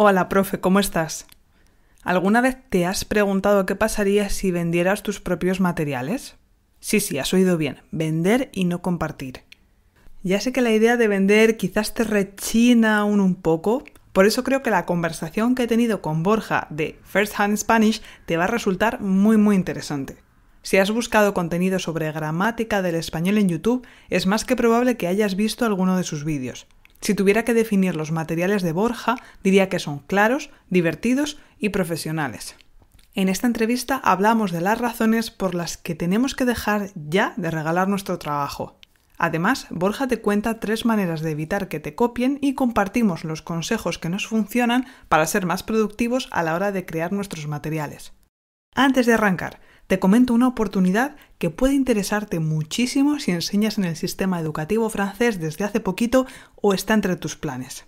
Hola, profe, ¿cómo estás? ¿Alguna vez te has preguntado qué pasaría si vendieras tus propios materiales? Sí, sí, has oído bien, vender y no compartir. Ya sé que la idea de vender quizás te rechina aún un poco, por eso creo que la conversación que he tenido con Borja de First Hand Spanish te va a resultar muy muy interesante. Si has buscado contenido sobre gramática del español en YouTube, es más que probable que hayas visto alguno de sus vídeos. Si tuviera que definir los materiales de Borja, diría que son claros, divertidos y profesionales. En esta entrevista hablamos de las razones por las que tenemos que dejar ya de regalar nuestro trabajo. Además, Borja te cuenta tres maneras de evitar que te copien y compartimos los consejos que nos funcionan para ser más productivos a la hora de crear nuestros materiales. Antes de arrancar, te comento una oportunidad que puede interesarte muchísimo si enseñas en el sistema educativo francés desde hace poquito o está entre tus planes.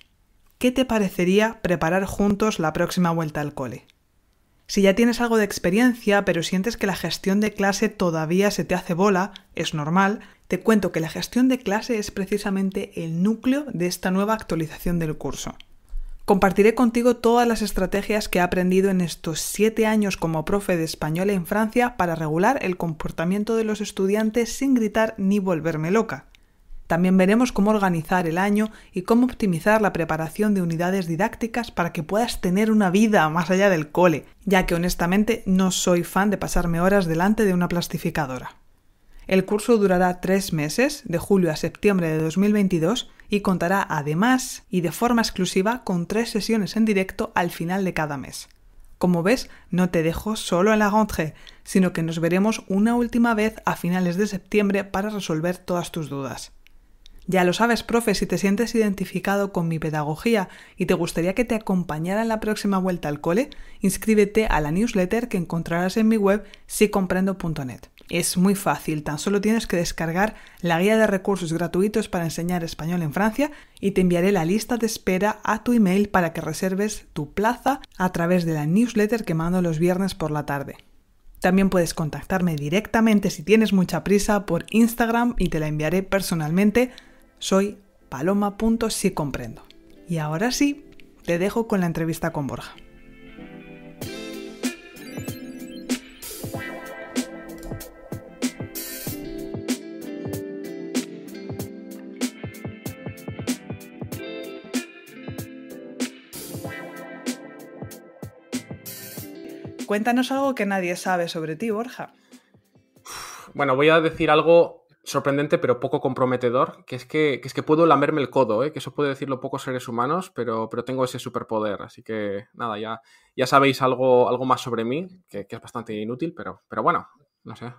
¿Qué te parecería preparar juntos la próxima vuelta al cole? Si ya tienes algo de experiencia, pero sientes que la gestión de clase todavía se te hace bola, es normal, te cuento que la gestión de clase es precisamente el núcleo de esta nueva actualización del curso. Compartiré contigo todas las estrategias que he aprendido en estos siete años como profe de español en Francia para regular el comportamiento de los estudiantes sin gritar ni volverme loca. También veremos cómo organizar el año y cómo optimizar la preparación de unidades didácticas para que puedas tener una vida más allá del cole, ya que honestamente no soy fan de pasarme horas delante de una plastificadora. El curso durará tres meses, de julio a septiembre de 2022, y contará además y de forma exclusiva con tres sesiones en directo al final de cada mes. Como ves, no te dejo solo en la rentrée, sino que nos veremos una última vez a finales de septiembre para resolver todas tus dudas. Ya lo sabes, profe, si te sientes identificado con mi pedagogía y te gustaría que te acompañara en la próxima vuelta al cole, inscríbete a la newsletter que encontrarás en mi web sicomprendo.net. Es muy fácil, tan solo tienes que descargar la guía de recursos gratuitos para enseñar español en Francia y te enviaré la lista de espera a tu email para que reserves tu plaza a través de la newsletter que mando los viernes por la tarde. También puedes contactarme directamente si tienes mucha prisa por Instagram y te la enviaré personalmente. Soy paloma.sicomprendo. Y ahora sí, te dejo con la entrevista con Borja. cuéntanos algo que nadie sabe sobre ti, Borja. Bueno, voy a decir algo sorprendente pero poco comprometedor, que es que, es que puedo lamerme el codo, ¿eh? que eso puede decirlo pocos seres humanos, pero, pero tengo ese superpoder. Así que nada, ya, ya sabéis algo, algo más sobre mí, que, es bastante inútil, pero, pero bueno, no sé.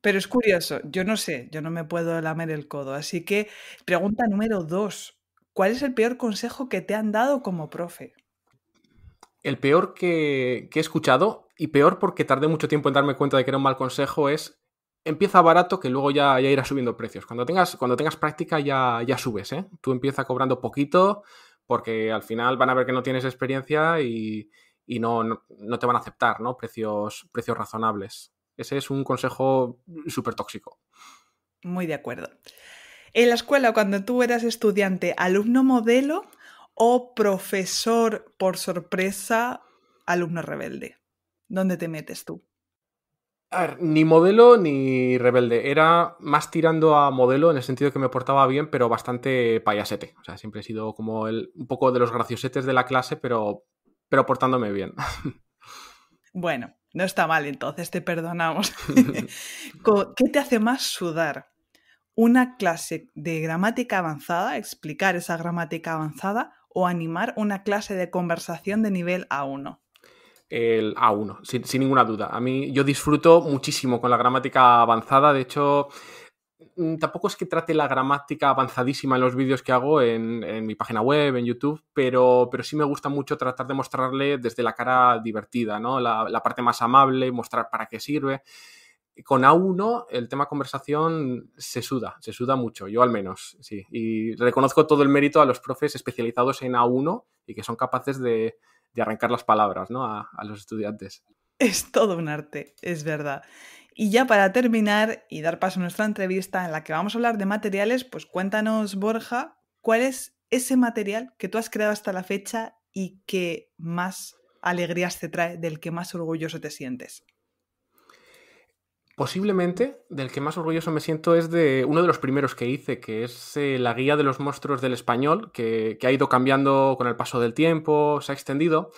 Pero es curioso, yo no sé, yo no me puedo lamer el codo. Así que pregunta número dos, ¿cuál es el peor consejo que te han dado como profe? el peor que, he escuchado, y peor porque tardé mucho tiempo en darme cuenta de que era un mal consejo, es empieza barato que luego ya, ya irá subiendo precios. Cuando tengas, cuando tengas práctica ya, ya subes, ¿eh? Tú empieza cobrando poquito porque al final van a ver que no tienes experiencia y, no, no, te van a aceptar, ¿no? Precios, precios razonables. Ese es un consejo súper tóxico. Muy de acuerdo. En la escuela, cuando tú eras estudiante, alumno modelo, o profesor por sorpresa, alumno rebelde? ¿Dónde te metes tú? ni modelo ni rebelde. Era más tirando a modelo en el sentido que me portaba bien, pero bastante payasete. O sea, siempre he sido como el, un poco de los graciosetes de la clase, pero, pero portándome bien. Bueno, no está mal, entonces te perdonamos. ¿Qué te hace más sudar? ¿Una clase de gramática avanzada, explicar esa gramática avanzada, o animar una clase de conversación de nivel A1? El A1, sin, ninguna duda. A mí yo disfruto muchísimo con la gramática avanzada, de hecho mm, tampoco es que trate la gramática avanzadísima en los vídeos que hago en, mi página web, en YouTube, pero, pero sí me gusta mucho tratar de mostrarle desde la cara divertida, ¿no? la parte más amable, mostrar para qué sirve con A1 el tema conversación se suda, se suda mucho, yo al menos, sí. Y reconozco todo el mérito a los profes especializados en A1 y que son capaces de, arrancar las palabras ¿no? a, los estudiantes. Es todo un arte, es verdad. Y ya para terminar y dar paso a nuestra entrevista en la que vamos a hablar de materiales, pues cuéntanos, Borja, cuál es ese material que tú has creado hasta la fecha y que más alegrías te trae, del que más orgulloso te sientes. Posiblemente del que más orgulloso me siento es de uno de los primeros que hice, que es eh, la guía de los monstruos del español, que, ha ido cambiando con el paso del tiempo, se ha extendido,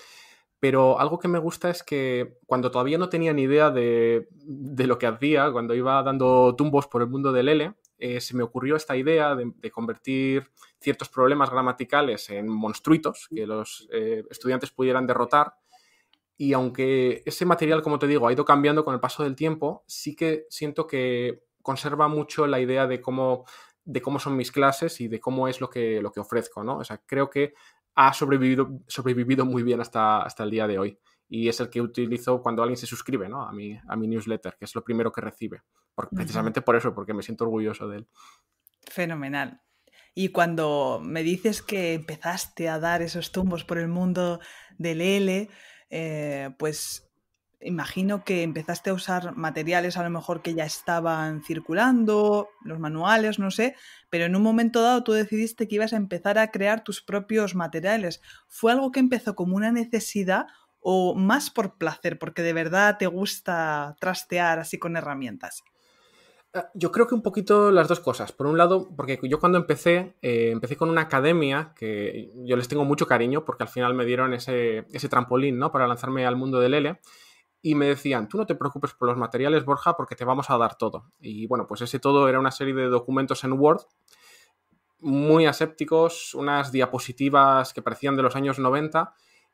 pero algo que me gusta es que cuando todavía no tenía ni idea de, lo que hacía, cuando iba dando tumbos por el mundo del L, eh, se me ocurrió esta idea de, convertir ciertos problemas gramaticales en monstruitos que los eh, estudiantes pudieran derrotar y aunque ese material, como te digo, ha ido cambiando con el paso del tiempo, sí que siento que conserva mucho la idea de cómo, de cómo son mis clases y de cómo es lo que, lo que ofrezco, ¿no? O sea, creo que ha sobrevivido, sobrevivido muy bien hasta, hasta el día de hoy. Y es el que utilizo cuando alguien se suscribe a, mi, a mi newsletter, que es lo primero que recibe. precisamente por eso, porque me siento orgulloso de él. Fenomenal. Y cuando me dices que empezaste a dar esos tumbos por el mundo del L, eh, pues imagino que empezaste a usar materiales a lo mejor que ya estaban circulando, los manuales, no sé, pero en un momento dado tú decidiste que ibas a empezar a crear tus propios materiales. ¿Fue algo que empezó como una necesidad o más por placer, porque de verdad te gusta trastear así con herramientas? Ah, yo creo que un poquito las dos cosas. Por un lado, porque yo cuando empecé, eh, empecé con una academia que yo les tengo mucho cariño porque al final me dieron ese, trampolín ¿no? para lanzarme al mundo del L. Y me decían, tú no te preocupes por los materiales, Borja, porque te vamos a dar todo. Y bueno, pues ese todo era una serie de documentos en Word muy asépticos, unas diapositivas que parecían de los años 90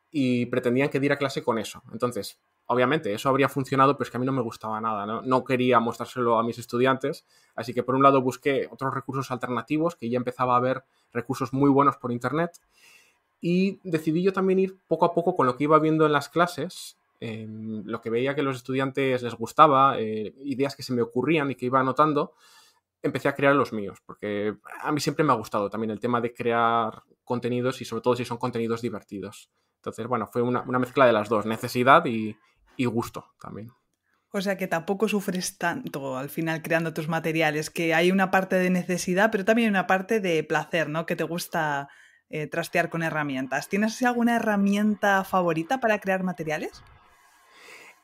y pretendían que diera clase con eso. Entonces, obviamente eso habría funcionado, pero es que a mí no me gustaba nada, ¿no? quería mostrárselo a mis estudiantes, así que por un lado busqué otros recursos alternativos, que ya empezaba a haber recursos muy buenos por Internet, y decidí yo también ir poco a poco con lo que iba viendo en las clases, em, lo que veía que los estudiantes les gustaba, eh, ideas que se me ocurrían y que iba anotando, empecé a crear los míos, porque a mí siempre me ha gustado también el tema de crear contenidos y sobre todo si son contenidos divertidos. Entonces, bueno, fue una mezcla de las dos, necesidad y, y gusto también. O sea que tampoco sufres tanto al final creando tus materiales, que hay una parte de necesidad, pero también una parte de placer, ¿no? Que te gusta eh, trastear con herramientas. ¿Tienes alguna herramienta favorita para crear materiales?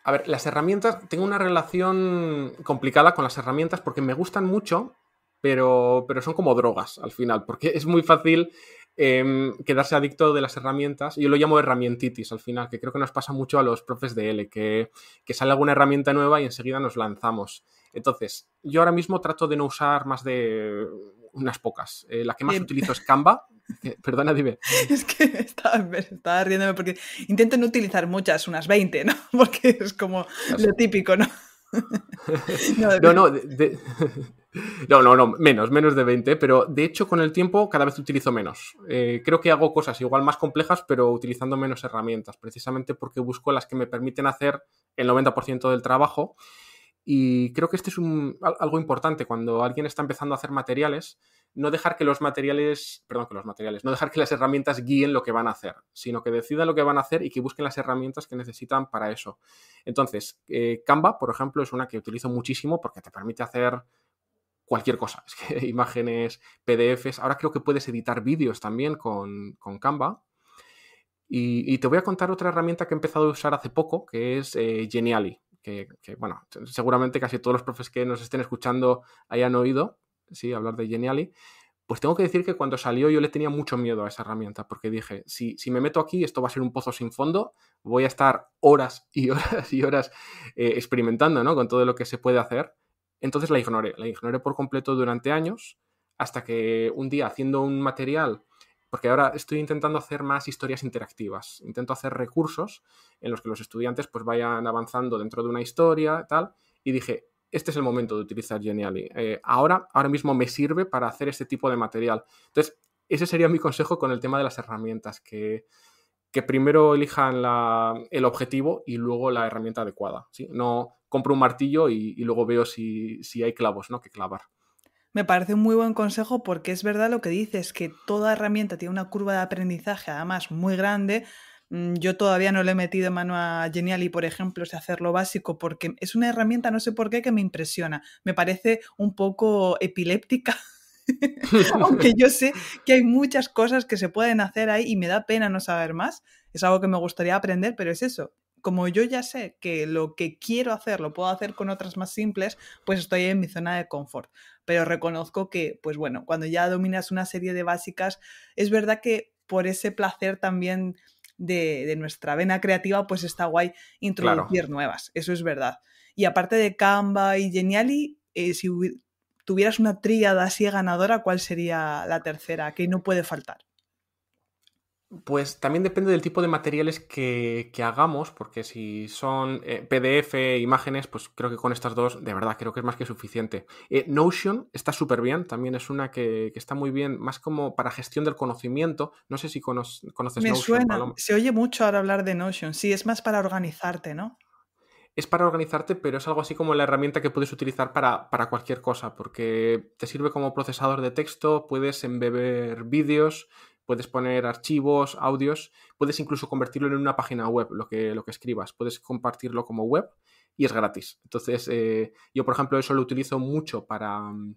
A ver, las herramientas, tengo una relación complicada con las herramientas porque me gustan mucho, pero son como drogas al final, porque es muy fácil Em, quedarse adicto de las herramientas. Yo lo llamo herramientitis al final, que creo que nos pasa mucho a los profes de L, que, sale alguna herramienta nueva y enseguida nos lanzamos. Entonces, yo ahora mismo trato de no usar más de unas pocas. Eh, la que más utilizo es Canva. perdona, dime. Es que estaba, estaba, riéndome porque intento no utilizar muchas, unas 20, ¿no? Porque es como lo típico, ¿no? no, no, no, menos, menos de 20, pero de hecho con el tiempo cada vez utilizo menos. Eh, creo que hago cosas igual más complejas, pero utilizando menos herramientas, precisamente porque busco las que me permiten hacer el 90% del trabajo. Y creo que este es algo importante cuando alguien está empezando a hacer materiales no dejar que los materiales, perdón, que los materiales, no dejar que las herramientas guíen lo que van a hacer, sino que decidan lo que van a hacer y que busquen las herramientas que necesitan para eso. Entonces, eh, Canva, por ejemplo, es una que utilizo muchísimo porque te permite hacer cualquier cosa, imágenes, PDFs, ahora creo que puedes editar vídeos también con, con Canva. Y, te voy a contar otra herramienta que he empezado a usar hace poco, que es eh, Geniali, que, que, bueno, seguramente casi todos los profes que nos estén escuchando hayan oído, sí, hablar de Geniali, pues tengo que decir que cuando salió yo le tenía mucho miedo a esa herramienta, porque dije, si, me meto aquí, esto va a ser un pozo sin fondo, voy a estar horas y horas y horas eh, experimentando con todo lo que se puede hacer. Entonces la ignoré, la ignoré por completo durante años, hasta que un día haciendo un material, porque ahora estoy intentando hacer más historias interactivas, intento hacer recursos en los que los estudiantes pues vayan avanzando dentro de una historia, tal, y dije, este es el momento de utilizar Geniali. Eh, ahora, ahora mismo me sirve para hacer este tipo de material. Entonces, ese sería mi consejo con el tema de las herramientas, que, que primero elijan el objetivo y luego la herramienta adecuada. No compro un martillo y, luego veo si, si, hay clavos ¿no? que clavar. Me parece un muy buen consejo porque es verdad lo que dices, que toda herramienta tiene una curva de aprendizaje además muy grande, Mm, yo todavía no le he metido mano a Geniali, por ejemplo, si hacer lo básico, porque es una herramienta, no sé por qué, que me impresiona. Me parece un poco epiléptica. Aunque yo sé que hay muchas cosas que se pueden hacer ahí y me da pena no saber más. Es algo que me gustaría aprender, pero es eso. Como yo ya sé que lo que quiero hacer lo puedo hacer con otras más simples, pues estoy en mi zona de confort. Pero reconozco que, pues bueno, cuando ya dominas una serie de básicas, es verdad que por ese placer también de, nuestra vena creativa, pues está guay introducir nuevas, eso es verdad. Y aparte de Canva y Geniali, eh, si tuvieras una tríada así ganadora, ¿cuál sería la tercera que no puede faltar? Pues también depende del tipo de materiales que, hagamos, porque si son eh, PDF, imágenes, pues creo que con estas dos, de verdad, creo que es más que suficiente. Eh, Notion está súper bien, también es una que, está muy bien, más como para gestión del conocimiento. No sé si conoces Se oye mucho ahora hablar de Notion, sí, es más para organizarte, ¿no? es para organizarte, pero es algo así como la herramienta que puedes utilizar para, para cualquier cosa, porque te sirve como procesador de texto, puedes embeber vídeos, puedes poner archivos, audios, puedes incluso convertirlo en una página web, lo que, lo que escribas, puedes compartirlo como web y es gratis. Entonces, eh, yo, por ejemplo, eso lo utilizo mucho para, mm,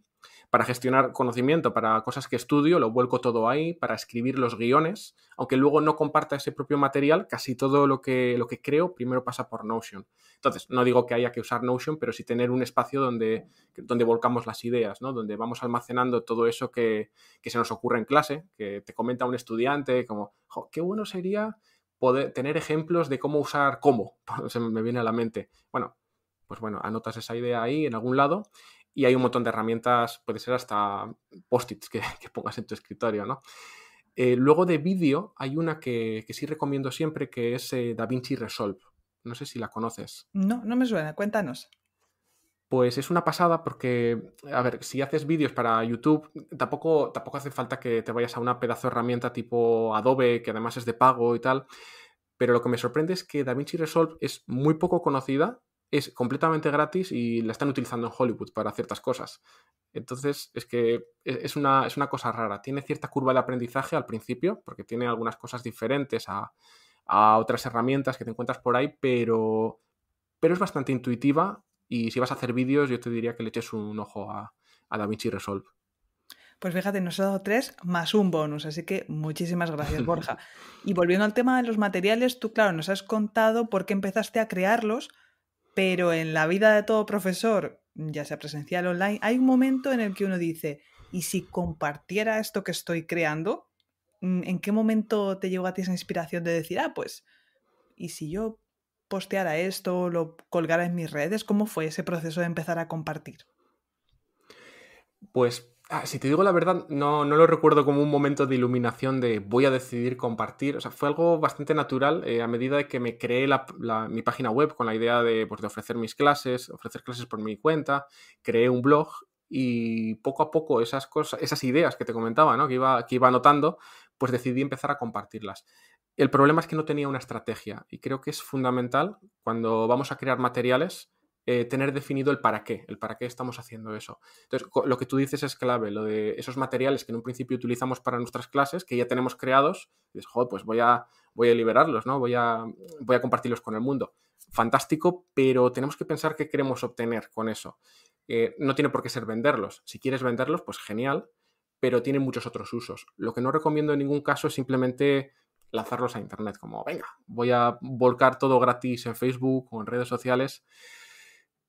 para gestionar conocimiento, para cosas que estudio, lo vuelco todo ahí, para escribir los guiones, aunque luego no comparta ese propio material, casi todo lo que, lo que creo primero pasa por Notion. Entonces, no digo que haya que usar Notion, pero sí tener un espacio donde, donde volcamos las ideas, ¿no? donde vamos almacenando todo eso que, se nos ocurre en clase, que te comenta un estudiante, como, qué bueno sería poder tener ejemplos de cómo usar cómo, se me viene a la mente. Bueno, pues bueno, anotas esa idea ahí en algún lado y hay un montón de herramientas, puede ser hasta post-its que, pongas en tu escritorio, ¿no? Eh, luego de vídeo hay una que, sí recomiendo siempre que es eh, DaVinci Resolve. No sé si la conoces. No, no me suena, cuéntanos. Pues es una pasada porque, a ver, si haces vídeos para YouTube, tampoco, tampoco hace falta que te vayas a una pedazo de herramienta tipo Adobe, que además es de pago y tal. Pero lo que me sorprende es que DaVinci Resolve es muy poco conocida es completamente gratis y la están utilizando en Hollywood para ciertas cosas. Entonces, es que e-, es una, es una cosa rara. Tiene cierta curva de aprendizaje al principio, porque tiene algunas cosas diferentes a, otras herramientas que te encuentras por ahí, pero, pero es bastante intuitiva y si vas a hacer vídeos, yo te diría que le eches un ojo a, a DaVinci Resolve. Pues fíjate, nos ha dado tres más un bonus, así que muchísimas gracias, Borja. y volviendo al tema de los materiales, tú, claro, nos has contado por qué empezaste a crearlos, pero en la vida de todo profesor, ya sea presencial o online, hay un momento en el que uno dice, ¿y si compartiera esto que estoy creando? Mm, ¿En qué momento te llegó a ti esa inspiración de decir, ah, pues, ¿y si yo posteara esto, lo colgara en mis redes? ¿Cómo fue ese proceso de empezar a compartir? Pues Ah, si te digo la verdad, no, lo recuerdo como un momento de iluminación de voy a decidir compartir. O sea, fue algo bastante natural eh, a medida que me creé mi página web con la idea pues, de, ofrecer mis clases, ofrecer clases por mi cuenta, creé un blog y poco a poco esas cosas, esas ideas que te comentaba, ¿no? que, iba, que iba anotando, pues decidí empezar a compartirlas. El problema es que no tenía una estrategia y creo que es fundamental cuando vamos a crear materiales eh, tener definido el para qué, el para qué estamos haciendo eso. Entonces, lo que tú dices es clave, lo de esos materiales que en un principio utilizamos para nuestras clases, que ya tenemos creados, dices, joder, pues voy a, voy a liberarlos, ¿no? Voy a, voy a compartirlos con el mundo. Fantástico, pero tenemos que pensar qué queremos obtener con eso. Eh, no tiene por qué ser venderlos. Si quieres venderlos, pues genial, pero tiene muchos otros usos. Lo que no recomiendo en ningún caso es simplemente lanzarlos a internet, como venga, voy a volcar todo gratis en Facebook o en redes sociales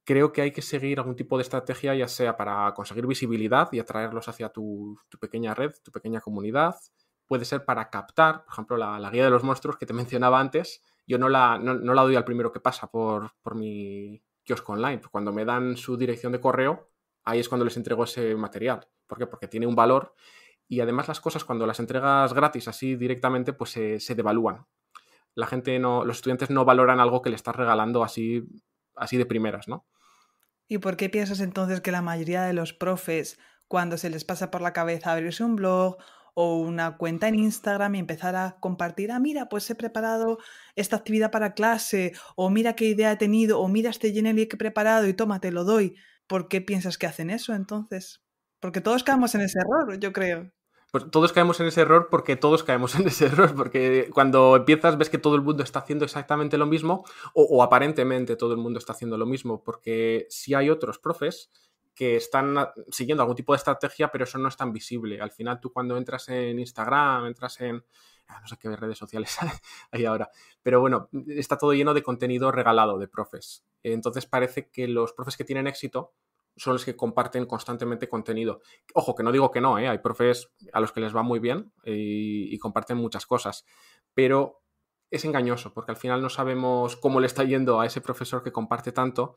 creo que hay que seguir algún tipo de estrategia, ya sea para conseguir visibilidad y atraerlos hacia tu, pequeña red, tu pequeña comunidad. Puede ser para captar, por ejemplo, la, guía de los monstruos que te mencionaba antes. Yo no la, doy al primero que pasa por, por mi kiosco online. Pues cuando me dan su dirección de correo, ahí es cuando les entrego ese material. ¿Por qué? Porque tiene un valor y además las cosas cuando las entregas gratis así directamente, pues se, se devalúan. La gente no, los estudiantes no valoran algo que le estás regalando así, así de primeras, ¿no? ¿Y por qué piensas entonces que la mayoría de los profes, cuando se les pasa por la cabeza abrirse un blog o una cuenta en Instagram y empezar a compartir, ah, mira, pues he preparado esta actividad para clase, o mira qué idea he tenido, o mira este generic que he preparado y tómate, lo doy. ¿Por qué piensas que hacen eso entonces? Porque todos caemos en ese error, yo creo. Pues todos caemos en ese error porque todos caemos en ese error, porque cuando empiezas ves que todo el mundo está haciendo exactamente lo mismo o, aparentemente todo el mundo está haciendo lo mismo, porque si sí hay otros profes que están siguiendo algún tipo de estrategia, pero eso no es tan visible. Al final tú cuando entras en Instagram, entras en ah, no sé qué redes sociales hay ahora, pero bueno, está todo lleno de contenido regalado de profes. Entonces parece que los profes que tienen éxito son los que comparten constantemente contenido. Ojo, que no digo que no, ¿eh? hay profes a los que les va muy bien y, eh, y, comparten muchas cosas, pero es engañoso porque al final no sabemos cómo le está yendo a ese profesor que comparte tanto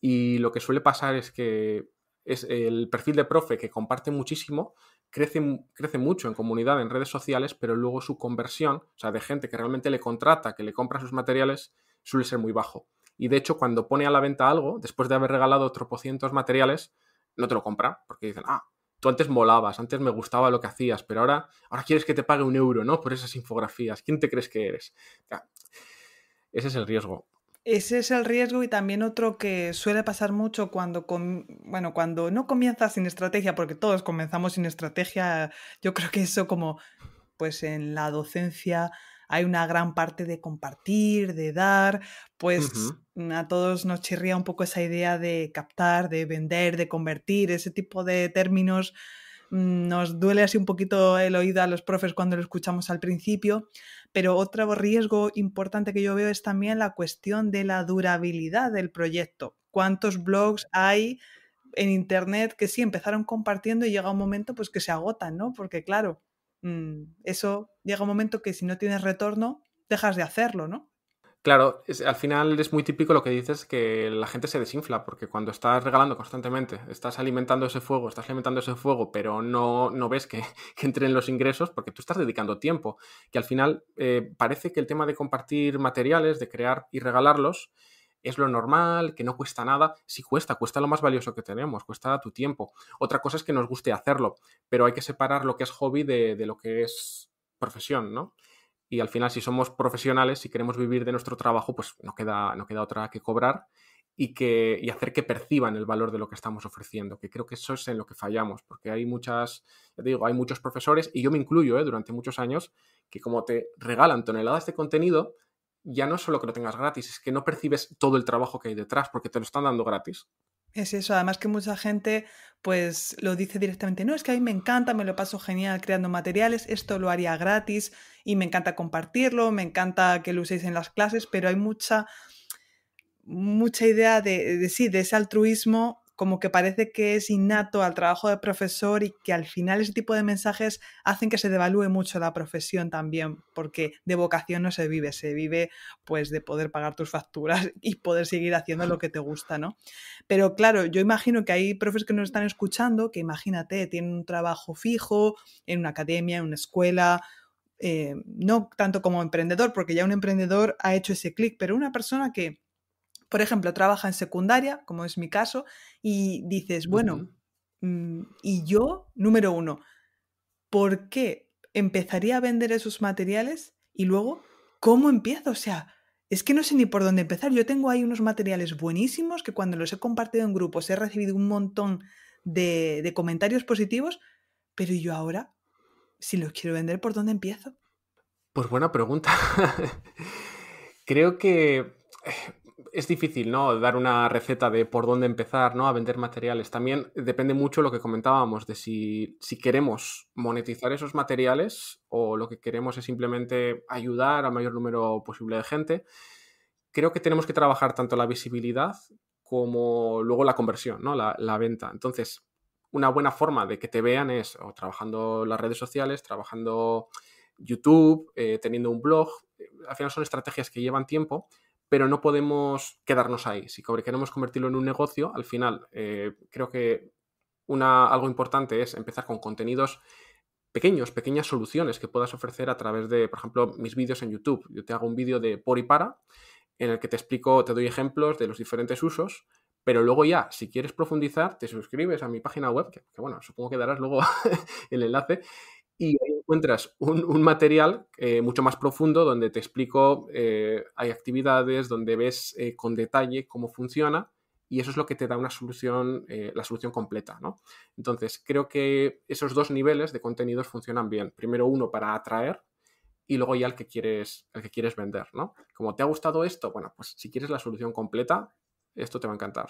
y lo que suele pasar es que es el perfil de profe que comparte muchísimo crece, crece mucho en comunidad, en redes sociales, pero luego su conversión, o sea, de gente que realmente le contrata, que le compra sus materiales, suele ser muy bajo y de hecho cuando pone a la venta algo, después de haber regalado tropocientos materiales, no te lo compra, porque dicen, ah, tú antes molabas, antes me gustaba lo que hacías, pero ahora, ahora quieres que te pague un euro, ¿no? Por esas infografías, ¿quién te crees que eres? ese es el riesgo. Ese es el riesgo y también otro que suele pasar mucho cuando, con bueno, cuando no comienzas sin estrategia, porque todos comenzamos sin estrategia, yo creo que eso como pues en la docencia hay una gran parte de compartir, de dar, pues mm, a todos nos chirría un poco esa idea de captar, de vender, de convertir, ese tipo de términos mm, nos duele así un poquito el oído a los profes cuando lo escuchamos al principio, pero otro riesgo importante que yo veo es también la cuestión de la durabilidad del proyecto. ¿Cuántos blogs hay en Internet que sí empezaron compartiendo y llega un momento pues que se agotan, ¿no? Porque claro, Mm, eso llega un momento que si no tienes retorno, dejas de hacerlo, ¿no? Claro, al final es muy típico lo que dices que la gente se desinfla, porque cuando estás regalando constantemente, estás alimentando ese fuego, estás alimentando ese fuego, pero no, no ves que, entren los ingresos porque tú estás dedicando tiempo. Que al final eh, parece que el tema de compartir materiales, de crear y regalarlos, es lo normal, que no cuesta nada. si cuesta, cuesta lo más valioso que tenemos, cuesta tu tiempo. Otra cosa es que nos guste hacerlo, pero hay que separar lo que es hobby de, lo que es profesión, ¿no? Y al final, si somos profesionales, si queremos vivir de nuestro trabajo, pues no queda, no queda otra que cobrar y, que, hacer que perciban el valor de lo que estamos ofreciendo, que creo que eso es en lo que fallamos, porque hay muchas, ya digo, hay muchos profesores, y yo me incluyo ¿eh? durante muchos años, que como te regalan toneladas de contenido, ya no solo que lo tengas gratis, es que no percibes todo el trabajo que hay detrás porque te lo están dando gratis. Es eso, además que mucha gente pues lo dice directamente, no, es que a mí me encanta, me lo paso genial creando materiales, esto lo haría gratis y me encanta compartirlo, me encanta que lo uséis en las clases, pero hay mucha mucha idea de, de sí, de ese altruismo como que parece que es innato al trabajo de profesor y que al final ese tipo de mensajes hacen que se devalúe mucho la profesión también, porque de vocación no se vive, se vive pues de poder pagar tus facturas y poder seguir haciendo lo que te gusta, ¿no? Pero claro, yo imagino que hay profes que nos están escuchando, que imagínate, tienen un trabajo fijo en una academia, en una escuela, eh, no tanto como emprendedor, porque ya un emprendedor ha hecho ese clic, pero una persona que por ejemplo, trabaja en secundaria, como es mi caso, y dices, bueno, mm, y yo, número uno, ¿por qué empezaría a vender esos materiales? Y luego, ¿cómo empiezo? O sea, es que no sé ni por dónde empezar. Yo tengo ahí unos materiales buenísimos que cuando los he compartido en grupos he recibido un montón de, de comentarios positivos, pero yo ahora, si los quiero vender, ¿por dónde empiezo? Pues buena pregunta. Creo que eh, es difícil, ¿no? Dar una receta de por dónde empezar, ¿no? A vender materiales. También depende mucho lo que comentábamos de si, si queremos monetizar esos materiales o lo que queremos es simplemente ayudar al mayor número posible de gente. Creo que tenemos que trabajar tanto la visibilidad como luego la conversión, ¿no? La, venta. Entonces, una buena forma de que te vean es trabajando las redes sociales, trabajando YouTube, eh, teniendo un blog. Al final son estrategias que llevan tiempo, pero no podemos quedarnos ahí. Si queremos convertirlo en un negocio, al final eh, creo que una, algo importante es empezar con contenidos pequeños, pequeñas soluciones que puedas ofrecer a través de, por ejemplo, mis vídeos en YouTube. Yo te hago un vídeo de por y para, en el que te explico, te doy ejemplos de los diferentes usos, pero luego ya, si quieres profundizar, te suscribes a mi página web, que bueno, supongo que darás luego el enlace, y ahí encuentras un, material eh, mucho más profundo donde te explico, eh, hay actividades donde ves eh, con detalle cómo funciona y eso es lo que te da una solución, la solución completa, ¿no? Entonces, creo que esos dos niveles de contenidos funcionan bien. Primero uno para atraer y luego ya el que quieres, el que quieres vender, ¿no? Como te ha gustado esto, bueno, pues si quieres la solución completa, esto te va a encantar.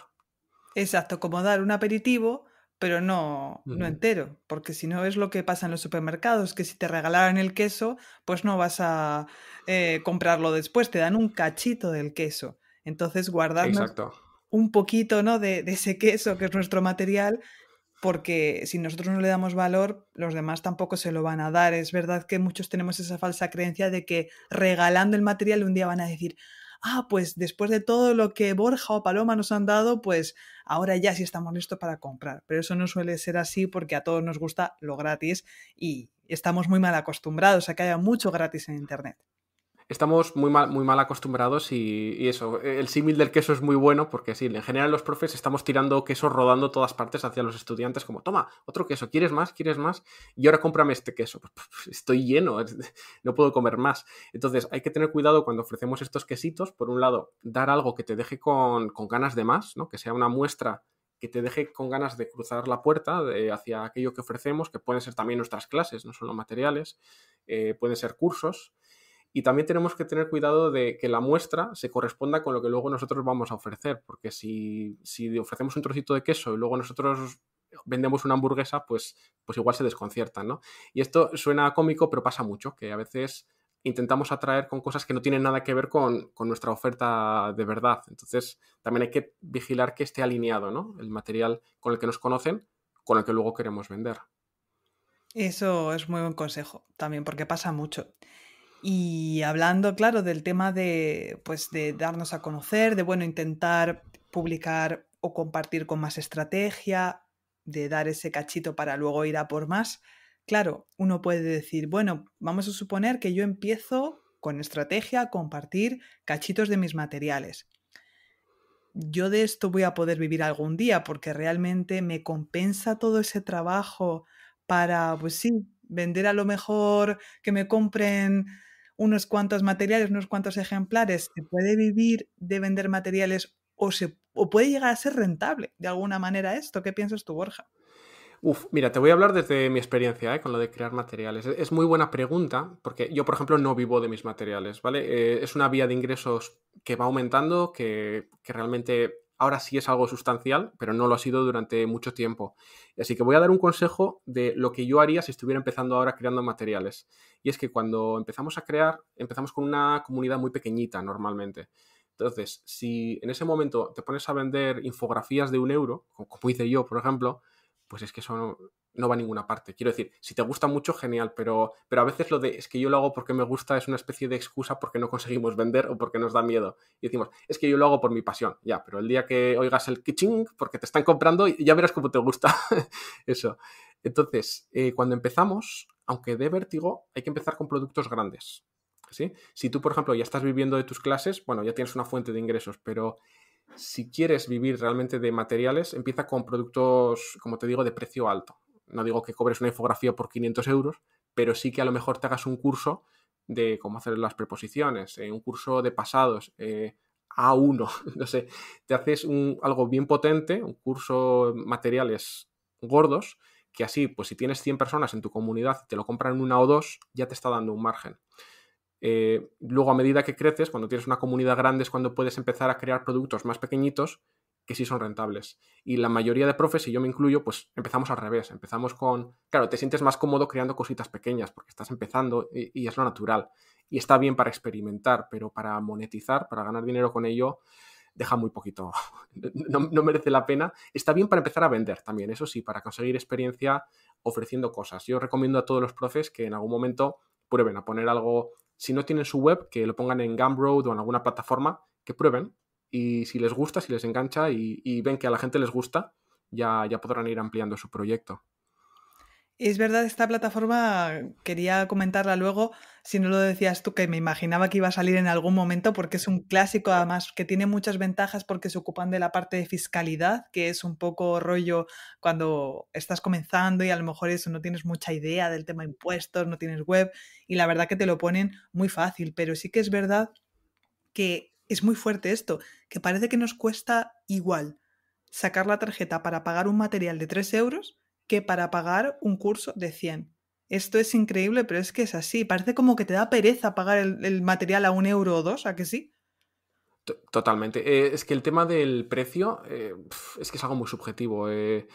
Exacto, como dar un aperitivo pero no, no entero, porque si no es lo que pasa en los supermercados, que si te regalaran el queso, pues no vas a eh, comprarlo después, te dan un cachito del queso. Entonces guardarnos un poquito ¿no? de ese queso que es nuestro material, porque si nosotros no le damos valor, los demás tampoco se lo van a dar. Es verdad que muchos tenemos esa falsa creencia de que regalando el material un día van a decir, ah, pues después de todo lo que Borja o Paloma nos han dado, pues ahora ya sí estamos listos para comprar. Pero eso no suele ser así porque a todos nos gusta lo gratis y estamos muy mal acostumbrados a que haya mucho gratis en Internet estamos muy mal, muy mal acostumbrados y, eso, el símil del queso es muy bueno porque sí, en general los profes estamos tirando queso rodando todas partes hacia los estudiantes como, toma, otro queso, ¿quieres más? ¿Quieres más? Y ahora cómprame este queso. Pues, pues, pues, estoy lleno, no puedo comer más. Entonces hay que tener cuidado cuando ofrecemos estos quesitos, por un lado, dar algo que te deje con, ganas de más, ¿no? que sea una muestra que te deje con ganas de cruzar la puerta hacia aquello que ofrecemos, que pueden ser también nuestras clases, no solo materiales, eh, pueden ser cursos, y también tenemos que tener cuidado de que la muestra se corresponda con lo que luego nosotros vamos a ofrecer, porque si, ofrecemos un trocito de queso y luego nosotros vendemos una hamburguesa, pues, pues igual se desconcierta, ¿no? Y esto suena cómico, pero pasa mucho, que a veces intentamos atraer con cosas que no tienen nada que ver con, con, nuestra oferta de verdad. Entonces, también hay que vigilar que esté alineado ¿no? el material con el que nos conocen, con el que luego queremos vender. Eso es muy buen consejo también, porque pasa mucho. Y hablando, claro, del tema de, pues, de darnos a conocer, de, bueno, intentar publicar o compartir con más estrategia, de dar ese cachito para luego ir a por más. Claro, uno puede decir, bueno, vamos a suponer que yo empiezo con estrategia a compartir cachitos de mis materiales. Yo de esto voy a poder vivir algún día porque realmente me compensa todo ese trabajo para, pues sí, vender a lo mejor que me compren unos cuantos materiales, unos cuantos ejemplares, se puede vivir de vender materiales o, se, puede llegar a ser rentable de alguna manera esto. ¿Qué piensas tú, Borja? Uf, mira, te voy a hablar desde mi experiencia ¿eh? con lo de crear materiales. Es, muy buena pregunta, porque yo, por ejemplo, no vivo de mis materiales, ¿vale? Eh, es una vía de ingresos que va aumentando, que, que realmente ahora sí es algo sustancial, pero no lo ha sido durante mucho tiempo. Así que voy a dar un consejo de lo que yo haría si estuviera empezando ahora creando materiales. Y es que cuando empezamos a crear, empezamos con una comunidad muy pequeñita normalmente. Entonces, si en ese momento te pones a vender infografías de un euro, como hice yo, por ejemplo, pues es que eso no, va a ninguna parte. Quiero decir, si te gusta mucho, genial, pero, pero a veces lo de es que yo lo hago porque me gusta es una especie de excusa porque no conseguimos vender o porque nos da miedo. Y decimos, es que yo lo hago por mi pasión, ya, pero el día que oigas el kiching, porque te están comprando, ya verás cómo te gusta eso. Entonces, eh, cuando empezamos, aunque dé vértigo, hay que empezar con productos grandes. ¿sí? Si tú, por ejemplo, ya estás viviendo de tus clases, bueno, ya tienes una fuente de ingresos, pero si quieres vivir realmente de materiales, empieza con productos, como te digo, de precio alto. No digo que cobres una infografía por 500 euros, pero sí que a lo mejor te hagas un curso de cómo hacer las preposiciones, eh, un curso de pasados, eh, A1, no sé, te haces un, algo bien potente, un curso de materiales gordos, que así, pues si tienes 100 personas en tu comunidad y te lo compran una o dos, ya te está dando un margen. Eh, luego, a medida que creces, cuando tienes una comunidad grande, es cuando puedes empezar a crear productos más pequeñitos que sí son rentables. Y la mayoría de profes, y yo me incluyo, pues empezamos al revés. Empezamos con, claro, te sientes más cómodo creando cositas pequeñas porque estás empezando y, es lo natural. Y está bien para experimentar, pero para monetizar, para ganar dinero con ello, deja muy poquito. No, no, merece la pena. Está bien para empezar a vender también, eso sí, para conseguir experiencia ofreciendo cosas. Yo recomiendo a todos los profes que en algún momento prueben a poner algo si no tienen su web, que lo pongan en Gumroad o en alguna plataforma, que prueben. Y si les gusta, si les engancha y, ven que a la gente les gusta, ya, ya podrán ir ampliando su proyecto. Es verdad, esta plataforma quería comentarla luego, si no lo decías tú, que me imaginaba que iba a salir en algún momento, porque es un clásico, además, que tiene muchas ventajas porque se ocupan de la parte de fiscalidad, que es un poco rollo cuando estás comenzando y a lo mejor eso no tienes mucha idea del tema de impuestos, no tienes web, y la verdad que te lo ponen muy fácil, pero sí que es verdad que es muy fuerte esto, que parece que nos cuesta igual sacar la tarjeta para pagar un material de 3 euros que para pagar un curso de 100. Esto es increíble, pero es que es así. Parece como que te da pereza pagar el, material a un euro o dos, ¿a que sí? Totalmente. Eh, es que el tema del precio eh, es que es algo muy subjetivo. Eh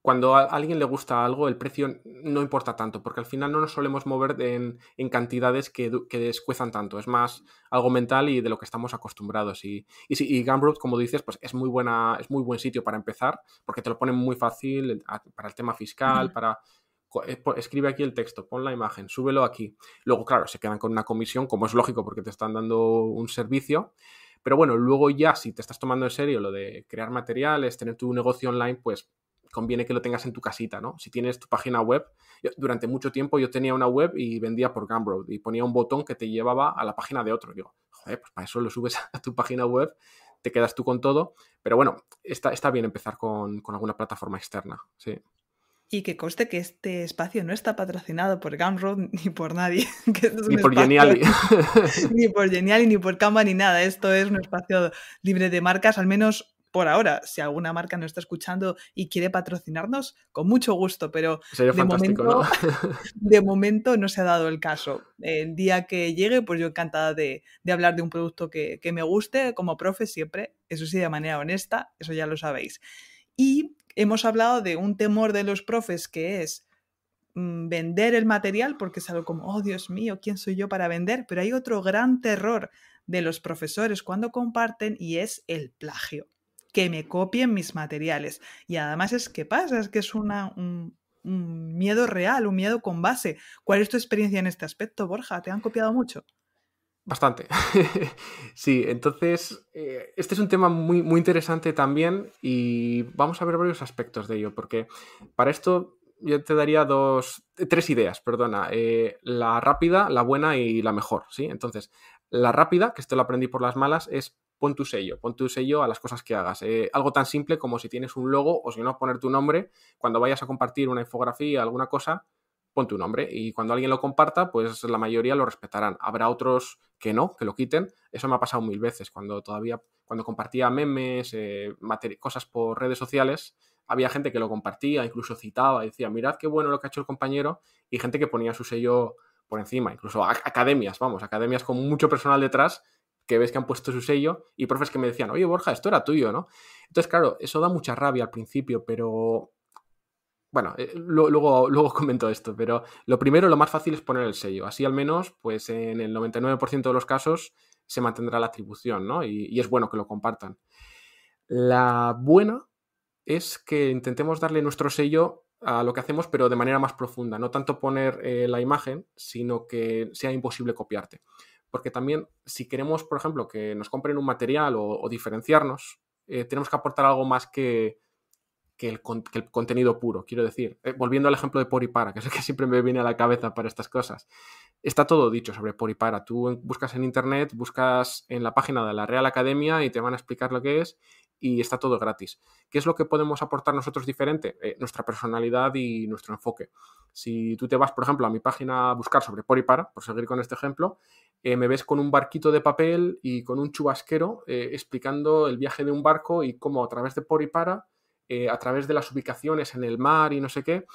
cuando a alguien le gusta algo, el precio no importa tanto, porque al final no nos solemos mover en, cantidades que, que, descuezan tanto. Es más algo mental y de lo que estamos acostumbrados. Y, y, y Gumroad, como dices, pues es muy, buena, es muy buen sitio para empezar, porque te lo ponen muy fácil para el tema fiscal, para eh, escribe aquí el texto, pon la imagen, súbelo aquí. Luego, claro, se quedan con una comisión, como es lógico, porque te están dando un servicio. Pero bueno, luego ya, si te estás tomando en serio lo de crear materiales, tener tu negocio online, pues conviene que lo tengas en tu casita, ¿no? Si tienes tu página web, durante mucho tiempo yo tenía una web y vendía por Gumroad y ponía un botón que te llevaba a la página de otro. digo, joder, pues para eso lo subes a tu página web, te quedas tú con todo, pero bueno, está, está bien empezar con, alguna plataforma externa, sí. Y que conste que este espacio no está patrocinado por Gumroad ni por nadie. ni, por Geniali. ni por Geniali, ni por Canva, ni nada. Esto es un espacio libre de marcas, al menos por ahora, si alguna marca nos está escuchando y quiere patrocinarnos, con mucho gusto, pero de momento, ¿no? se ha dado el caso. El día que llegue, pues yo encantada de, hablar de un producto que, que me guste, como profe siempre, eso sí, de manera honesta, eso ya lo sabéis. Y hemos hablado de un temor de los profes que es mm, vender el material porque es algo como, oh Dios mío, ¿quién soy yo para vender? Pero hay otro gran terror de los profesores cuando comparten y es el plagio que me copien mis materiales. Y además es que pasa, es que es un, miedo real, un miedo con base. ¿Cuál es tu experiencia en este aspecto, Borja? ¿Te han copiado mucho? Bastante. sí, entonces, eh, este es un tema muy, muy interesante también y vamos a ver varios aspectos de ello, porque para esto yo te daría dos, eh, tres ideas, perdona. Eh, la rápida, la buena y la mejor, ¿sí? Entonces, la rápida, que esto lo aprendí por las malas, es pon tu sello, pon tu sello a las cosas que hagas. Eh, algo tan simple como si tienes un logo o si no, poner tu nombre. Cuando vayas a compartir una infografía, alguna cosa, pon tu nombre. Y cuando alguien lo comparta, pues la mayoría lo respetarán. Habrá otros que no, que lo quiten. Eso me ha pasado mil veces. Cuando todavía, cuando compartía memes, eh, cosas por redes sociales, había gente que lo compartía, incluso citaba, decía, mirad qué bueno lo que ha hecho el compañero, y gente que ponía su sello por encima, incluso academias, vamos, academias con mucho personal detrás que ves que han puesto su sello y profes que me decían, oye Borja, esto era tuyo, ¿no? Entonces, claro, eso da mucha rabia al principio, pero bueno, eh, luego, luego comento esto, pero lo primero, lo más fácil es poner el sello. Así al menos, pues en el 99% de los casos se mantendrá la atribución, ¿no? Y, es bueno que lo compartan. La buena es que intentemos darle nuestro sello a lo que hacemos, pero de manera más profunda. No tanto poner eh, la imagen, sino que sea imposible copiarte porque también si queremos, por ejemplo, que nos compren un material o, diferenciarnos, eh, tenemos que aportar algo más que, el, contenido puro. Quiero decir, eh, volviendo al ejemplo de Poripara, que es el que siempre me viene a la cabeza para estas cosas, está todo dicho sobre Poripara. Tú buscas en Internet, buscas en la página de la Real Academia y te van a explicar lo que es y está todo gratis. ¿Qué es lo que podemos aportar nosotros diferente? Eh, nuestra personalidad y nuestro enfoque. Si tú te vas, por ejemplo, a mi página a buscar sobre Poripara, por seguir con este ejemplo, eh, me ves con un barquito de papel y con un chubasquero eh, explicando el viaje de un barco y cómo a través de por y para, eh, a través de las ubicaciones en el mar y no sé qué,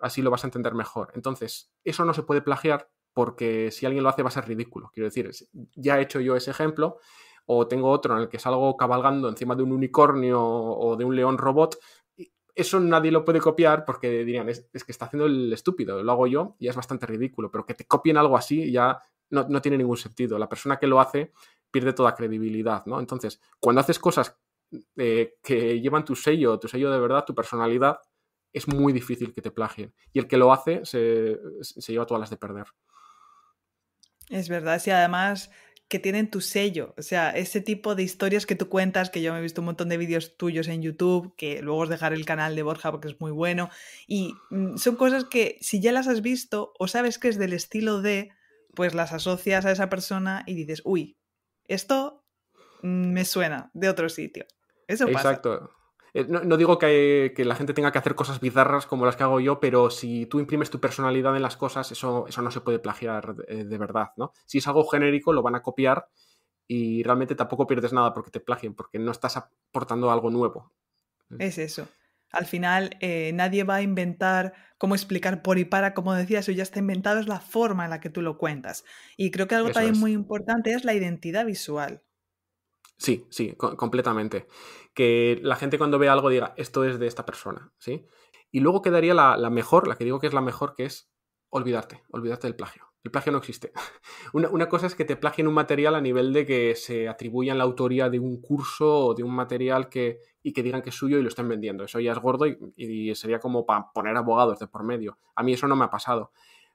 así lo vas a entender mejor. Entonces, eso no se puede plagiar porque si alguien lo hace va a ser ridículo. Quiero decir, ya he hecho yo ese ejemplo o tengo otro en el que salgo cabalgando encima de un unicornio o de un león robot. Eso nadie lo puede copiar porque dirían, es que está haciendo el estúpido, lo hago yo y es bastante ridículo, pero que te copien algo así ya no, tiene ningún sentido. La persona que lo hace pierde toda credibilidad, ¿no? Entonces, cuando haces cosas eh, que llevan tu sello, tu sello de verdad, tu personalidad, es muy difícil que te plagien. Y el que lo hace se, se lleva todas las de perder. Es verdad, Y además que tienen tu sello, o sea, ese tipo de historias que tú cuentas, que yo me he visto un montón de vídeos tuyos en YouTube, que luego os dejaré el canal de Borja porque es muy bueno, y mm, son cosas que si ya las has visto o sabes que es del estilo de, pues las asocias a esa persona y dices, uy, esto me suena de otro sitio. Eso pasa. Exacto. Eh, no, digo que, la gente tenga que hacer cosas bizarras como las que hago yo, pero si tú imprimes tu personalidad en las cosas, eso, eso no se puede plagiar eh, de, verdad, ¿no? Si es algo genérico, lo van a copiar y realmente tampoco pierdes nada porque te plagien, porque no estás aportando algo nuevo. Es eso. Al final, eh, nadie va a inventar cómo explicar por y para, como decías, eso ya está inventado, es la forma en la que tú lo cuentas. Y creo que algo también muy importante es la identidad visual. Sí, sí, completamente. Que la gente cuando ve algo diga, esto es de esta persona, ¿sí? Y luego quedaría la mejor, la que digo que es la mejor, que es olvidarte, olvidarte del plagio. El plagio no existe. Una, cosa es que te plagien un material a nivel de que se atribuyan la autoría de un curso o de un material que, y que digan que es suyo y lo estén vendiendo. Eso ya es gordo y, sería como para poner abogados de por medio. A mí eso no me ha pasado.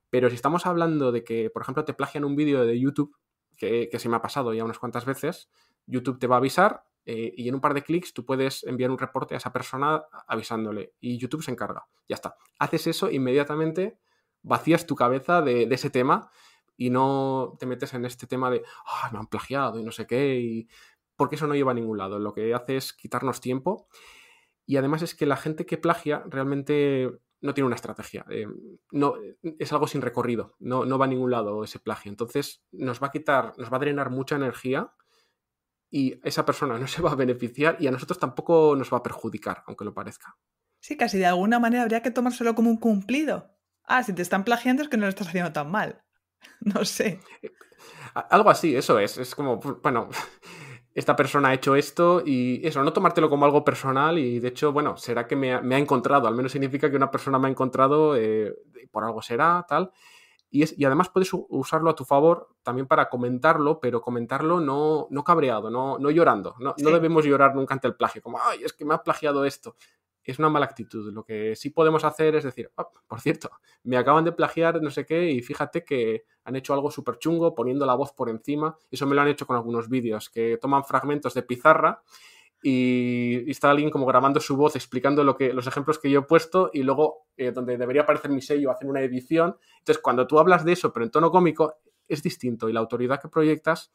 Pero si estamos hablando de que, por ejemplo, te plagian un vídeo de YouTube, que, se me ha pasado ya unas cuantas veces, YouTube te va a avisar eh, y en un par de clics tú puedes enviar un reporte a esa persona avisándole y YouTube se encarga. Ya está. Haces eso inmediatamente vacías tu cabeza de, ese tema y no te metes en este tema de, ah, me han plagiado y no sé qué, y... porque eso no lleva a ningún lado. Lo que hace es quitarnos tiempo y además es que la gente que plagia realmente no tiene una estrategia, eh, no, es algo sin recorrido, no, no va a ningún lado ese plagio. Entonces nos va a quitar, nos va a drenar mucha energía y esa persona no se va a beneficiar y a nosotros tampoco nos va a perjudicar, aunque lo parezca. Sí, casi de alguna manera habría que tomárselo como un cumplido ah, si te están plagiando es que no lo estás haciendo tan mal. No sé. Algo así, eso es. Es como, bueno, esta persona ha hecho esto y eso, no tomártelo como algo personal y de hecho, bueno, será que me ha, encontrado, al menos significa que una persona me ha encontrado, eh, por algo será, tal. Y, además puedes usarlo a tu favor también para comentarlo, pero comentarlo no, no cabreado, no, no llorando. No, no, debemos llorar nunca ante el plagio, como, ay, es que me ha plagiado esto es una mala actitud. Lo que sí podemos hacer es decir, oh, por cierto, me acaban de plagiar no sé qué y fíjate que han hecho algo súper chungo poniendo la voz por encima. Eso me lo han hecho con algunos vídeos que toman fragmentos de pizarra y, está alguien como grabando su voz explicando lo que, los ejemplos que yo he puesto y luego eh, donde debería aparecer mi sello hacen una edición. Entonces, cuando tú hablas de eso, pero en tono cómico, es distinto y la autoridad que proyectas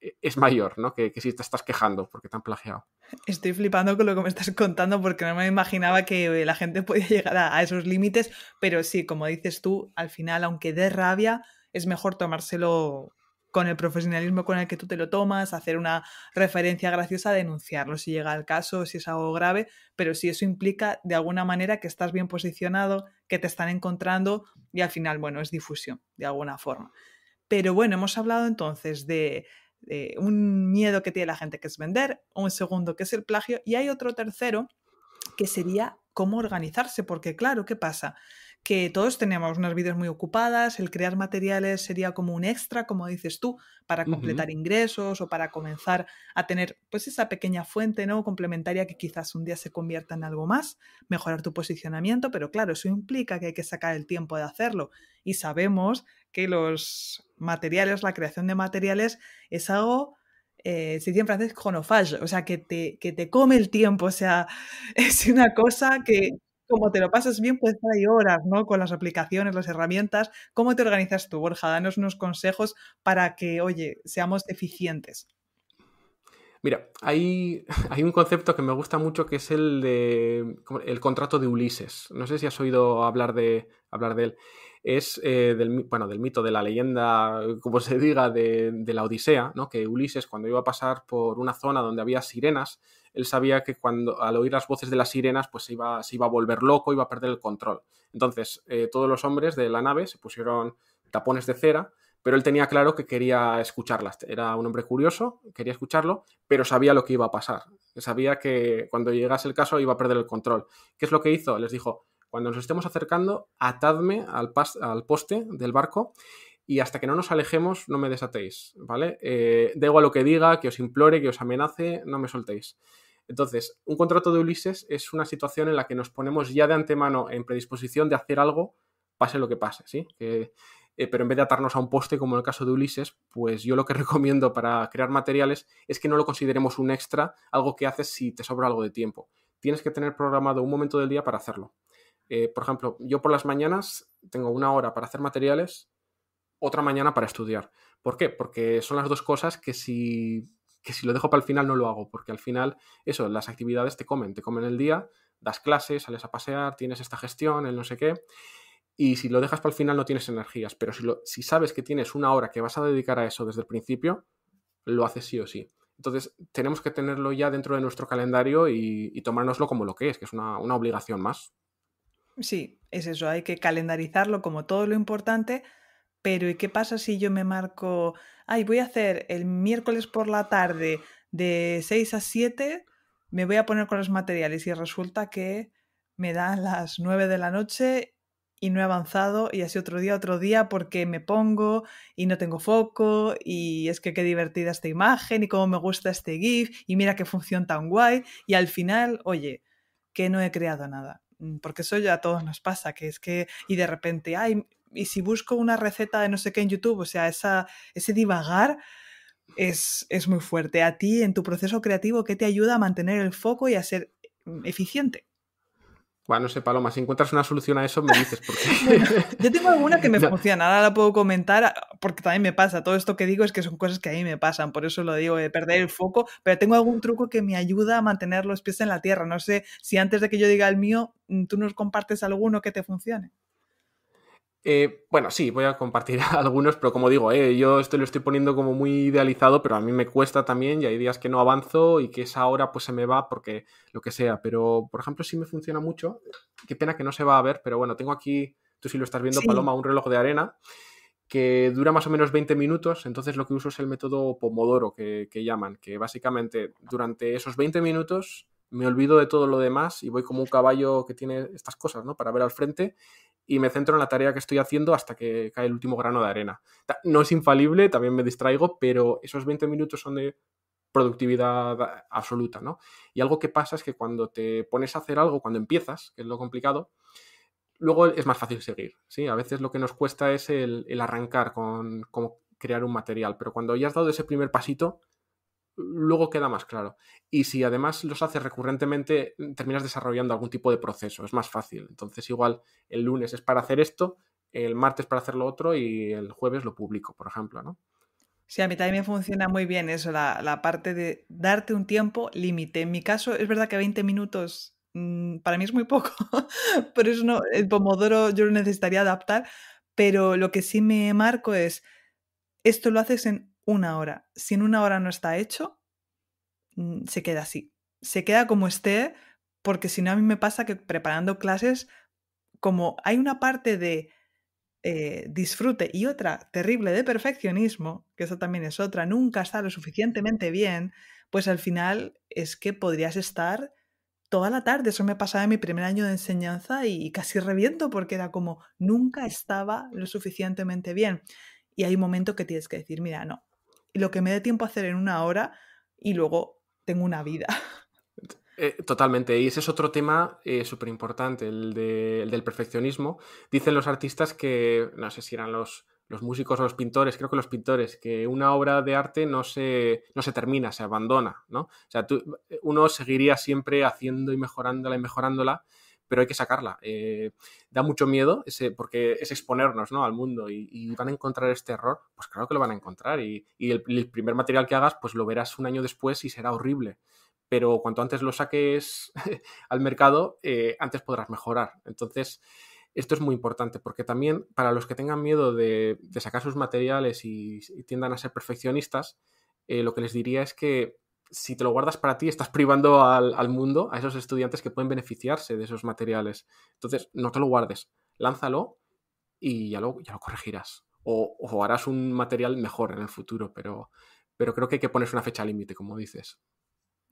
e, es mayor, ¿no? Que, si te estás quejando porque te han plagiado. Estoy flipando con lo que me estás contando porque no me imaginaba que eh, la gente podía llegar a, a esos límites, pero sí, como dices tú, al final, aunque dé rabia, es mejor tomárselo con el profesionalismo con el que tú te lo tomas, hacer una referencia graciosa, denunciarlo si llega al caso, si es algo grave, pero si eso implica de alguna manera que estás bien posicionado, que te están encontrando y al final, bueno, es difusión de alguna forma. Pero bueno, hemos hablado entonces de eh, un miedo que tiene la gente que es vender, un segundo que es el plagio y hay otro tercero que sería cómo organizarse, porque claro, ¿qué pasa? Que todos tenemos unas vidas muy ocupadas, el crear materiales sería como un extra, como dices tú, para completar ingresos o para comenzar a tener pues esa pequeña fuente ¿no? complementaria que quizás un día se convierta en algo más, mejorar tu posicionamiento, pero claro, eso implica que hay que sacar el tiempo de hacerlo y sabemos que los materiales, la creación de materiales es algo, si eh, se dice en francés, chronophage, o sea, que te, come el tiempo, o sea, es una cosa que como te lo pasas bien, puedes estar ahí horas, ¿no? Con las aplicaciones, las herramientas. ¿Cómo te organizas tú, Borja? Danos unos consejos para que, oye, seamos eficientes. Mira, hay, hay, un concepto que me gusta mucho que es el de el contrato de Ulises. No sé si has oído hablar de, hablar de él es eh, del, bueno, del mito, de la leyenda, como se diga, de, la Odisea, ¿no? que Ulises cuando iba a pasar por una zona donde había sirenas, él sabía que cuando al oír las voces de las sirenas, pues se iba, se iba a volver loco, iba a perder el control. Entonces, eh, todos los hombres de la nave se pusieron tapones de cera, pero él tenía claro que quería escucharlas. Era un hombre curioso, quería escucharlo, pero sabía lo que iba a pasar. Sabía que cuando llegase el caso iba a perder el control. ¿Qué es lo que hizo? Les dijo, cuando nos estemos acercando, atadme al, al poste del barco y hasta que no nos alejemos, no me desatéis, ¿vale? Eh, da igual lo que diga, que os implore, que os amenace, no me soltéis. Entonces, un contrato de Ulises es una situación en la que nos ponemos ya de antemano en predisposición de hacer algo, pase lo que pase, ¿sí? Eh, pero en vez de atarnos a un poste, como en el caso de Ulises, pues yo lo que recomiendo para crear materiales es que no lo consideremos un extra, algo que haces si te sobra algo de tiempo. Tienes que tener programado un momento del día para hacerlo. Eh, por ejemplo, yo por las mañanas tengo una hora para hacer materiales, otra mañana para estudiar. ¿Por qué? Porque son las dos cosas que si, lo dejo para el final no lo hago, porque al final eso, las actividades te comen, te comen el día, das clases, sales a pasear, tienes esta gestión, el no sé qué, y si lo dejas para el final no tienes energías, pero si, lo, si sabes que tienes una hora que vas a dedicar a eso desde el principio, lo haces sí o sí. Entonces tenemos que tenerlo ya dentro de nuestro calendario y, tomárnoslo como lo que es, que es una obligación más. Sí, es eso, hay que calendarizarlo como todo lo importante, pero ¿y qué pasa si yo me marco, ay, voy a hacer el miércoles por la tarde de 6 a 7, me voy a poner con los materiales y resulta que me dan las 9 de la noche y no he avanzado y así otro día, otro día porque me pongo y no tengo foco y es que qué divertida esta imagen y cómo me gusta este GIF y mira qué función tan guay y al final, oye, que no he creado nada. Mm, porque eso ya a todos nos pasa, que es que, y de repente, ay, y si busco una receta de no sé qué en YouTube, o sea, esa, ese divagar es, es muy fuerte. A ti, en tu proceso creativo, ¿qué te ayuda a mantener el foco y a ser mm, eficiente? Bueno, no sé, Paloma, si encuentras una solución a eso, me dices. qué. Yo tengo alguna que me funciona, ahora la puedo comentar, porque también me pasa. Todo esto que digo es que son cosas que a mí me pasan, por eso lo digo, de perder el foco, pero tengo algún truco que me ayuda a mantener los pies en la tierra. No sé si antes de que yo diga el mío, mm, tú nos compartes alguno que te funcione. Eh, bueno, sí, voy a compartir algunos, pero como digo, eh, yo esto lo estoy poniendo como muy idealizado, pero a mí me cuesta también y hay días que no avanzo y que esa hora pues se me va porque lo que sea. Pero, por ejemplo, sí me funciona mucho. Qué pena que no se va a ver, pero bueno, tengo aquí, tú si lo estás viendo, Paloma, un reloj de arena que dura más o menos 20 minutos, entonces lo que uso es el método Pomodoro que, llaman, que básicamente durante esos 20 minutos me olvido de todo lo demás y voy como un caballo que tiene estas cosas, ¿no? Para ver al frente y me centro en la tarea que estoy haciendo hasta que cae el último grano de arena. No es infalible, también me distraigo, pero esos 20 minutos son de productividad absoluta, ¿no? Y algo que pasa es que cuando te pones a hacer algo, cuando empiezas, que es lo complicado, luego es más fácil seguir, ¿sí? A veces lo que nos cuesta es el, arrancar con, cómo crear un material, pero cuando ya has dado ese primer pasito, luego queda más claro. Y si además los haces recurrentemente, mm, terminas desarrollando algún tipo de proceso, es más fácil. Entonces igual el lunes es para hacer esto, el martes para hacer lo otro y el jueves lo publico, por ejemplo, ¿no? Sí, a mí también funciona muy bien eso, la, parte de darte un tiempo límite. En mi caso, es verdad que 20 minutos mm, para mí es muy poco, pero eso no, el pomodoro yo lo necesitaría adaptar, pero lo que sí me marco es, esto lo haces en una hora. Si en una hora no está hecho, mm, se queda así. Se queda como esté, porque si no a mí me pasa que preparando clases, como hay una parte de eh, disfrute y otra terrible de perfeccionismo, que eso también es otra, nunca está lo suficientemente bien, pues al final es que podrías estar toda la tarde. Eso me pasaba en mi primer año de enseñanza y casi reviento porque era como nunca estaba lo suficientemente bien. Y hay un momento que tienes que decir, mira, no, lo que me dé tiempo a hacer en una hora y luego tengo una vida. Eh, totalmente, y ese es otro tema eh, súper importante, el, del perfeccionismo. Dicen los artistas que, no sé si eran los, los, músicos o los pintores, creo que los pintores, que una obra de arte no se, no se termina, se abandona, ¿no? O sea, tú, uno seguiría siempre haciendo y mejorándola y mejorándola pero hay que sacarla. Eh, da mucho miedo ese, porque es exponernos al mundo y, van a encontrar este error, pues claro que lo van a encontrar y, el, primer material que hagas pues lo verás un año después y será horrible. Pero cuanto antes lo saques al mercado, eh, antes podrás mejorar. Entonces, esto es muy importante porque también para los que tengan miedo de, sacar sus materiales y, tiendan a ser perfeccionistas, eh, lo que les diría es que si te lo guardas para ti, estás privando al, mundo, a esos estudiantes que pueden beneficiarse de esos materiales. Entonces, no te lo guardes, lánzalo y ya lo, ya lo corregirás. O, o, harás un material mejor en el futuro, pero, pero creo que hay que ponerse una fecha límite, como dices.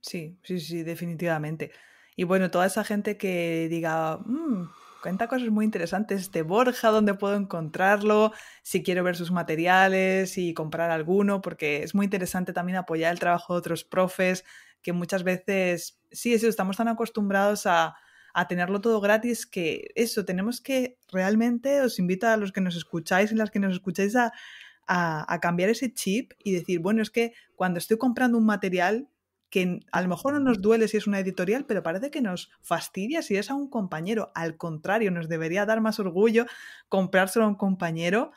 Sí, sí, sí, definitivamente. Y bueno, toda esa gente que diga, mm, Cuenta cosas muy interesantes de Borja, dónde puedo encontrarlo, si quiero ver sus materiales y comprar alguno, porque es muy interesante también apoyar el trabajo de otros profes, que muchas veces, sí, eso, estamos tan acostumbrados a, tenerlo todo gratis que eso, tenemos que realmente, os invito a los que nos escucháis y las que nos escucháis a cambiar ese chip y decir, bueno, es que cuando estoy comprando un material, que a lo mejor no nos duele si es una editorial, pero parece que nos fastidia si es a un compañero. Al contrario, nos debería dar más orgullo comprárselo a un compañero.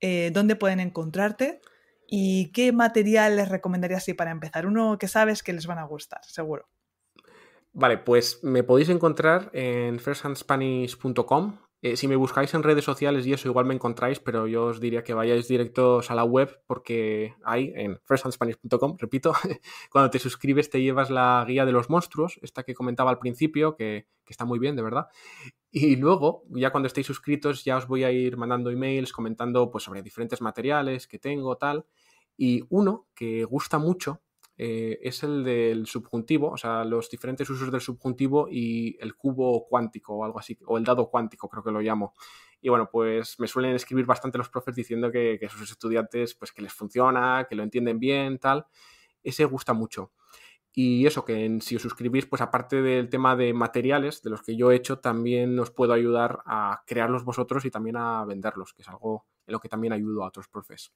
Eh, ¿Dónde pueden encontrarte? ¿Y qué material les recomendaría así para empezar? Uno que sabes que les van a gustar, seguro. Vale, pues me podéis encontrar en firsthandspanish.com, eh, si me buscáis en redes sociales y eso igual me encontráis, pero yo os diría que vayáis directos a la web porque hay en firsthandspanish.com, repito, cuando te suscribes te llevas la guía de los monstruos, esta que comentaba al principio, que, está muy bien, de verdad. Y luego, ya cuando estéis suscritos, ya os voy a ir mandando emails comentando pues, sobre diferentes materiales que tengo, tal. Y uno que gusta mucho, eh, es el del subjuntivo, o sea, los diferentes usos del subjuntivo y el cubo cuántico o algo así, o el dado cuántico creo que lo llamo. Y bueno, pues me suelen escribir bastante los profes diciendo que, que sus estudiantes, pues que les funciona, que lo entienden bien, tal. Ese gusta mucho. Y eso, que si os suscribís, pues aparte del tema de materiales, de los que yo he hecho, también os puedo ayudar a crearlos vosotros y también a venderlos, que es algo en lo que también ayudo a otros profes.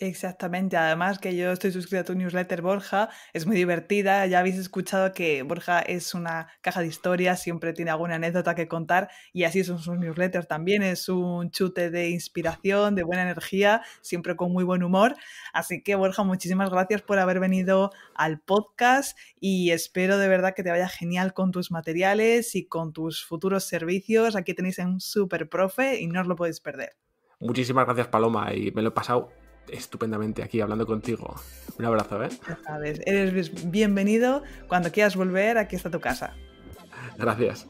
Exactamente, además que yo estoy suscrito a tu newsletter, Borja, es muy divertida, ya habéis escuchado que Borja es una caja de historias, siempre tiene alguna anécdota que contar y así son sus newsletters también, es un chute de inspiración, de buena energía, siempre con muy buen humor. Así que Borja, muchísimas gracias por haber venido al podcast y espero de verdad que te vaya genial con tus materiales y con tus futuros servicios. Aquí tenéis un super profe y no os lo podéis perder. Muchísimas gracias Paloma y me lo he pasado estupendamente aquí hablando contigo. Un abrazo, ¿eh? Ya sabes, eres bienvenido. Cuando quieras volver, aquí está tu casa. Gracias.